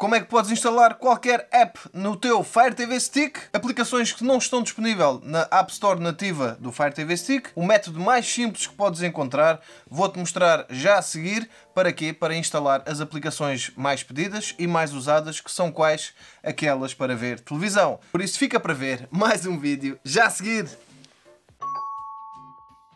Como é que podes instalar qualquer app no teu Fire TV Stick? Aplicações que não estão disponíveis na App Store nativa do Fire TV Stick. O método mais simples que podes encontrar, vou-te mostrar já a seguir. Para quê? Para instalar as aplicações mais pedidas e mais usadas, que são quais? Aquelas para ver televisão. Por isso fica para ver mais um vídeo já a seguir.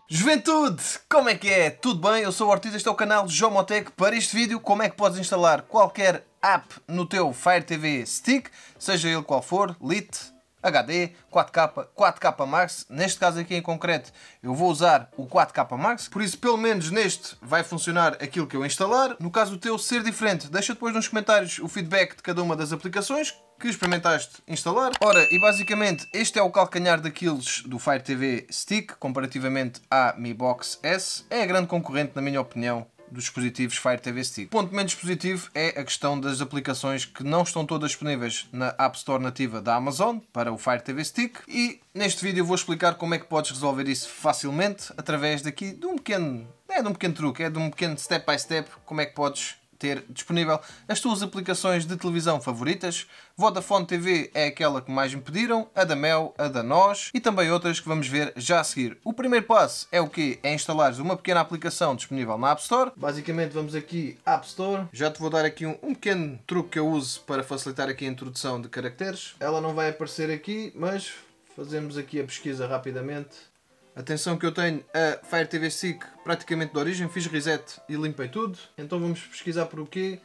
Juventude, como é que é? Tudo bem? Eu sou o Ortiz, este é o canal Jomotec. Para este vídeo, como é que podes instalar qualquer app no teu Fire TV Stick, seja ele qual for, Lite, HD, 4K, 4K Max. Neste caso aqui em concreto, eu vou usar o 4K Max. Por isso, pelo menos neste, vai funcionar aquilo que eu instalar. No caso do teu ser diferente, deixa depois nos comentários o feedback de cada uma das aplicações que experimentaste instalar. Ora, e basicamente este é o calcanhar daqueles do Fire TV Stick, comparativamente à Mi Box S. É a grande concorrente, na minha opinião, dos dispositivos Fire TV Stick. O Ponto menos positivo é a questão das aplicações que não estão todas disponíveis na App Store nativa da Amazon para o Fire TV Stick e neste vídeo vou explicar como é que podes resolver isso facilmente através daqui de um pequeno é de um pequeno truque, é de um pequeno step by step como é que podes ter disponível as tuas aplicações de televisão favoritas. Vodafone TV é aquela que mais me pediram, a da Mel, a da Nós e também outras que vamos ver já a seguir. O primeiro passo é o que É instalares uma pequena aplicação disponível na App Store. Basicamente vamos aqui App Store. Já te vou dar aqui um, um pequeno truque que eu uso para facilitar aqui a introdução de caracteres. Ela não vai aparecer aqui, mas fazemos aqui a pesquisa rapidamente. Atenção que eu tenho a Fire TV Stick praticamente de origem, fiz reset e limpei tudo. Então vamos pesquisar por o quê?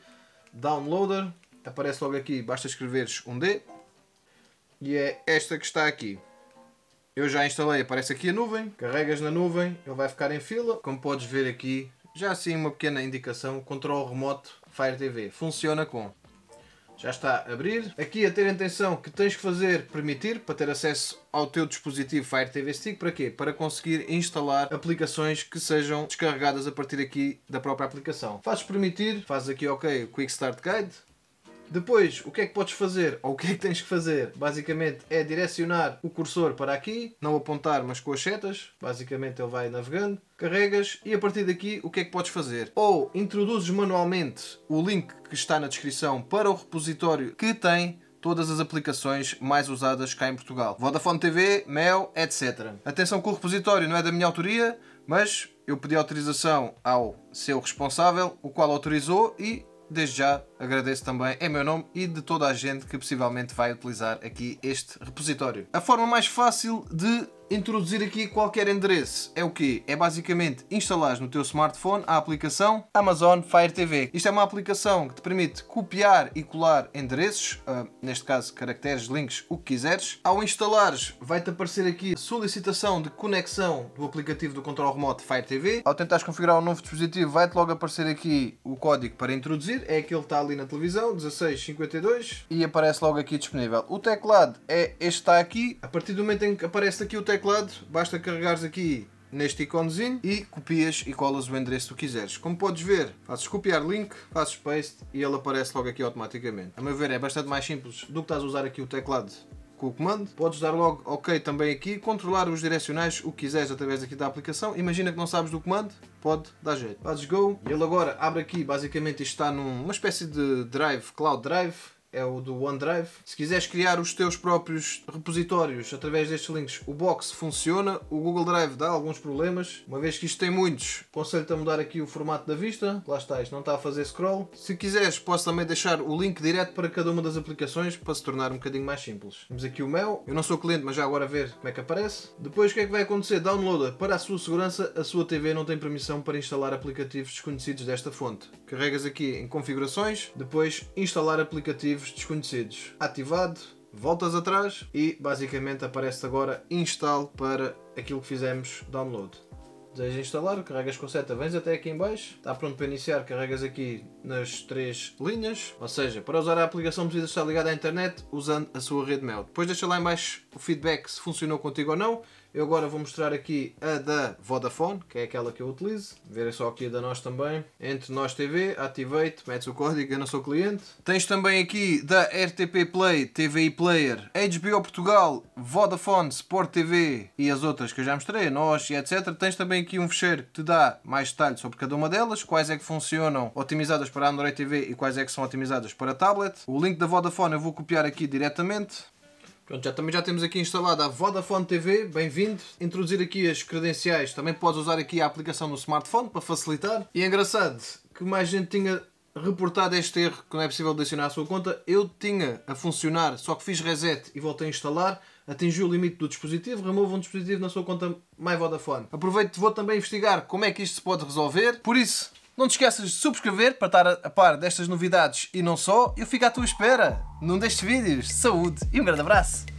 Downloader, aparece logo aqui, basta escreveres um D. E é esta que está aqui. Eu já instalei, aparece aqui a nuvem, carregas na nuvem, ele vai ficar em fila. Como podes ver aqui, já assim uma pequena indicação, controle remoto Fire TV. Funciona com já está a abrir. Aqui a ter atenção que tens que fazer permitir para ter acesso ao teu dispositivo Fire TV Stick. Para quê? Para conseguir instalar aplicações que sejam descarregadas a partir aqui da própria aplicação. Fazes permitir, fazes aqui OK Quick Start Guide. Depois, o que é que podes fazer ou o que é que tens que fazer? Basicamente é direcionar o cursor para aqui, não apontar, mas com as setas. Basicamente ele vai navegando. Carregas e a partir daqui o que é que podes fazer? Ou introduzes manualmente o link que está na descrição para o repositório que tem todas as aplicações mais usadas cá em Portugal. Vodafone TV, Mel, etc. Atenção que o repositório não é da minha autoria, mas eu pedi autorização ao seu responsável, o qual autorizou e desde já agradeço também em meu nome e de toda a gente que possivelmente vai utilizar aqui este repositório. A forma mais fácil de Introduzir aqui qualquer endereço é o quê? É basicamente instalar no teu smartphone a aplicação Amazon Fire TV. Isto é uma aplicação que te permite copiar e colar endereços, uh, neste caso caracteres, links, o que quiseres. Ao instalares, vai-te aparecer aqui a solicitação de conexão do aplicativo do controle remoto Fire TV. Ao tentares configurar um novo dispositivo, vai-te logo aparecer aqui o código para introduzir. É aquele que está ali na televisão, 1652, e aparece logo aqui disponível. O teclado é este está aqui. A partir do momento em que aparece aqui o teclado, teclado, basta carregares aqui neste iconezinho e copias e colas o endereço que tu quiseres. Como podes ver, fazes copiar link, fazes paste e ele aparece logo aqui automaticamente. A meu ver é bastante mais simples do que estás a usar aqui o teclado com o comando. Podes dar logo OK também aqui, controlar os direcionais, o que quiseres através aqui da aplicação. Imagina que não sabes do comando, pode dar jeito. Fazes Go e ele agora abre aqui, basicamente isto está numa espécie de drive, cloud drive, é o do OneDrive. Se quiseres criar os teus próprios repositórios através destes links, o Box funciona, o Google Drive dá alguns problemas, uma vez que isto tem muitos, aconselho-te a mudar aqui o formato da vista, lá está, isto não está a fazer scroll. Se quiseres, posso também deixar o link direto para cada uma das aplicações para se tornar um bocadinho mais simples. Temos aqui o meu, eu não sou cliente, mas já agora ver como é que aparece. Depois o que é que vai acontecer? Downloada. Para a sua segurança, a sua TV não tem permissão para instalar aplicativos desconhecidos desta fonte. Carregas aqui em configurações, depois instalar aplicativos ativos desconhecidos. Ativado, voltas atrás e basicamente aparece agora install para aquilo que fizemos download. Deseja instalar, carregas com seta, vens até aqui em baixo, está pronto para iniciar, carregas aqui nas três linhas, ou seja, para usar a aplicação precisa estar ligada à internet usando a sua rede mail. Depois deixa lá em baixo o feedback se funcionou contigo ou não, eu agora vou mostrar aqui a da Vodafone, que é aquela que eu utilizo. Verem só aqui a da Nós também. Entre Nós TV, Activate, metes o código, eu não sou cliente. Tens também aqui da RTP Play, TVI Player, HBO Portugal, Vodafone, Sport TV e as outras que eu já mostrei, Nós e etc. Tens também aqui um fecheiro que te dá mais detalhes sobre cada uma delas, quais é que funcionam otimizadas para Android TV e quais é que são otimizadas para tablet. O link da Vodafone eu vou copiar aqui diretamente. Pronto, já, também já temos aqui instalada a Vodafone TV, bem-vindo. Introduzir aqui as credenciais, também podes usar aqui a aplicação no smartphone para facilitar. E é engraçado que mais gente tinha reportado este erro que não é possível adicionar à sua conta. Eu tinha a funcionar, só que fiz reset e voltei a instalar. Atingiu o limite do dispositivo, remova um dispositivo na sua conta My Vodafone. Aproveito, vou também investigar como é que isto se pode resolver. Por isso, não te esqueças de subscrever para estar a par destas novidades e não só. Eu fico à tua espera num destes vídeos. Saúde e um grande abraço!